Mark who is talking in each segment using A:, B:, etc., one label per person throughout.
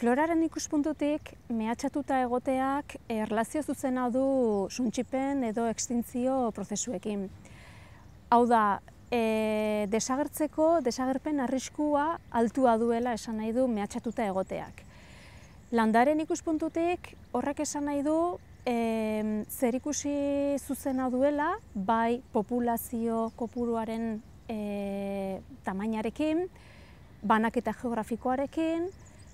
A: Floraren ikuspuntutik mehatxatuta egoteak eh, erlazio zuzena du suntxipen edo ekstintzio prozesuekin. Hau da, e, desagertzeko, desagerpen arriskua altua duela esan nahi du mehatxatuta egoteak. Landaren ikuspuntutik horrek esan nahi du e, zer ikusi zuzena duela bai populazio kopuruaren e, tamainarekin, banaketa geografikoarekin,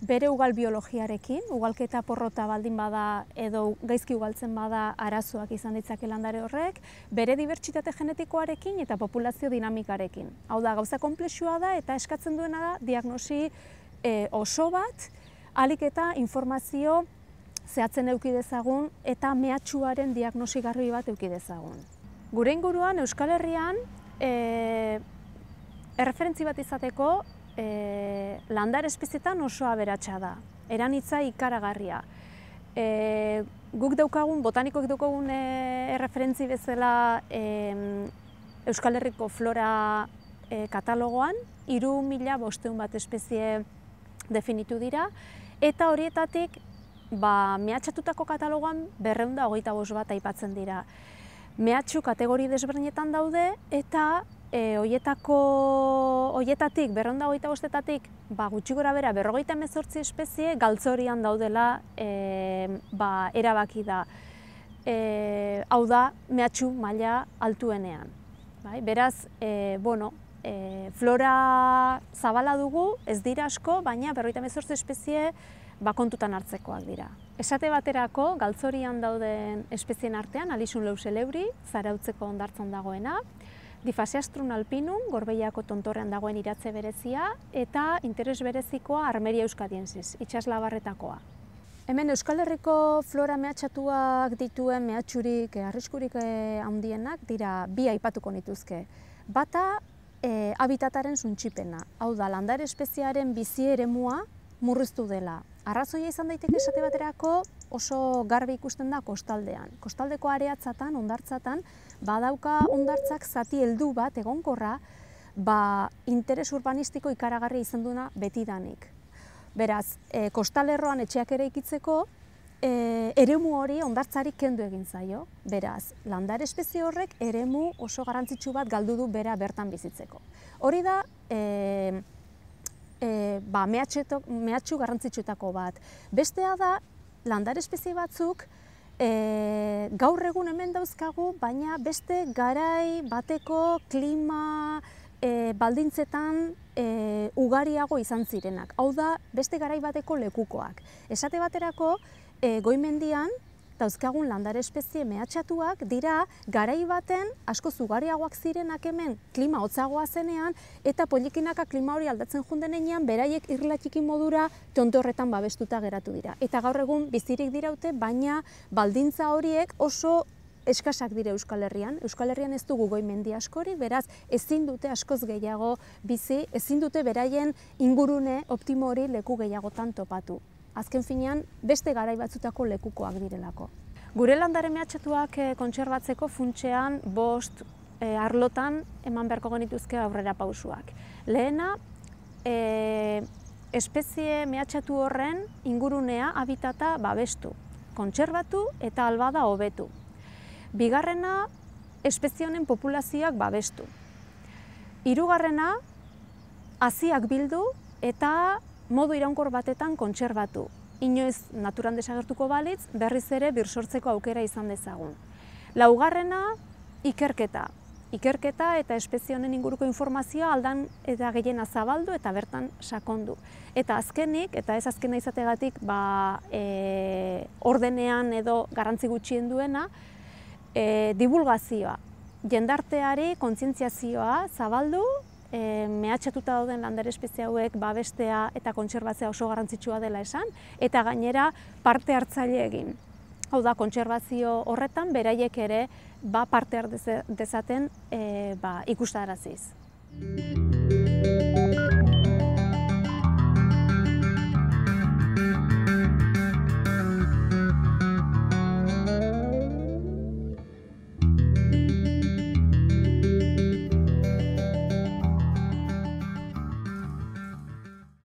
A: bere ugal biologiarekin, ugalketa porrota baldin bada edo gaizki ugaltzen bada arazoak izan ditzake landare horrek, bere dibertsitate genetikoarekin eta populazio dinamikarekin. Hau da, gauza konplexua da eta eskatzen duena da diagnosi e, oso bat, alik eta informazio zehatzen eukidezagun eta mehatxuaren diagnosi garbi bat eukidezagun. Gure inguruan, Euskal Herrian, e, erreferentzi bat izateko, e, landar espezietan oso aberatsa da, eranitza ikaragarria. E, guk daukagun, botanikoek daukagun e, erreferentzi bezala e, Euskal Herriko flora e, katalogoan, iru mila bosteun bat espezie definitu dira, eta horietatik ba, mehatxatutako katalogoan berreunda hogeita bost bat aipatzen dira. Mehatxu kategori desberdinetan daude eta hoietako e, hoietatik berrenda hogeita bostetatik ba, gutxi gora bera berrogeita mezortzi espezie galtzorian daudela e, ba, erabaki da e, hau da mehatxu maila altuenean. Bai? Beraz e, bueno, e, flora zabala dugu ez dira asko baina berrogeita mezortzi espezie ba, kontutan hartzekoak dira. Esate baterako galtzorian dauden espezien artean alisun leuseleuri zarautzeko ondartzen dagoena, Difaseastrun alpinun, gorbeiako tontorrean dagoen iratze berezia, eta interes berezikoa armeria euskadienziz, barretakoa. Hemen Euskal Herriko flora mehatxatuak dituen mehatxurik, eh, arriskurik eh, handienak dira bi aipatuko nituzke. Bata, eh, habitataren zuntxipena. Hau da, landare espeziaren bizi ere mua murriztu dela. Arrazoia izan daiteke esate baterako oso garbi ikusten da kostaldean. Kostaldeko areatzatan, ondartzatan, badauka ondartzak zati heldu bat egonkorra, ba interes urbanistiko ikaragarri izan duna betidanik. Beraz, e, kostalerroan etxeak ere ikitzeko, e, eremu hori ondartzari kendu egin zaio. Beraz, landar espezie horrek eremu oso garrantzitsu bat galdu du bera bertan bizitzeko. Hori da, e, e, ba, mehatxetok, mehatxu garrantzitsutako bat. Bestea da, landare espezie batzuk, e, gaur egun hemen dauzkagu, baina beste garai bateko klima e, baldintzetan e, ugariago izan zirenak. Hau da, beste garai bateko lekukoak. Esate baterako, e, goimendian, Euskagun landare espezie mehatxatuak dira garai baten asko zugariagoak zirenak hemen klima hotzagoa zenean eta polikinaka klima hori aldatzen jundenean beraiek irlatxiki modura tonto babestuta geratu dira. Eta gaur egun bizirik diraute, baina baldintza horiek oso eskasak dire Euskal Herrian. Euskal Herrian ez dugu goi mendi askori, beraz ezin dute askoz gehiago bizi, ezin dute beraien ingurune optimo hori leku gehiagotan topatu azken finean beste garai batzutako lekukoak direlako. Gure landare mehatxatuak eh, kontserbatzeko funtxean bost eh, arlotan eman beharko genituzke aurrera pausuak. Lehena, eh, espezie mehatxatu horren ingurunea habitata babestu, kontserbatu eta albada hobetu. Bigarrena, espezie honen populazioak babestu. Hirugarrena, hasiak bildu eta modu iraunkor batetan kontserbatu. Inoiz naturan desagertuko balitz, berriz ere birsortzeko aukera izan dezagun. Laugarrena, ikerketa. Ikerketa eta espezie honen inguruko informazioa aldan eta gehiena zabaldu eta bertan sakondu. Eta azkenik, eta ez azkena izategatik ba, e, ordenean edo garrantzi gutxien duena, e, divulgazioa. Jendarteari kontzientziazioa zabaldu Eh, mehatxatuta dauden landare espezie hauek babestea eta kontserbatzea oso garrantzitsua dela esan, eta gainera parte hartzaile egin. Hau da, kontserbazio horretan, beraiek ere, ba parte har dezaten eh, ba, ikustaraziz.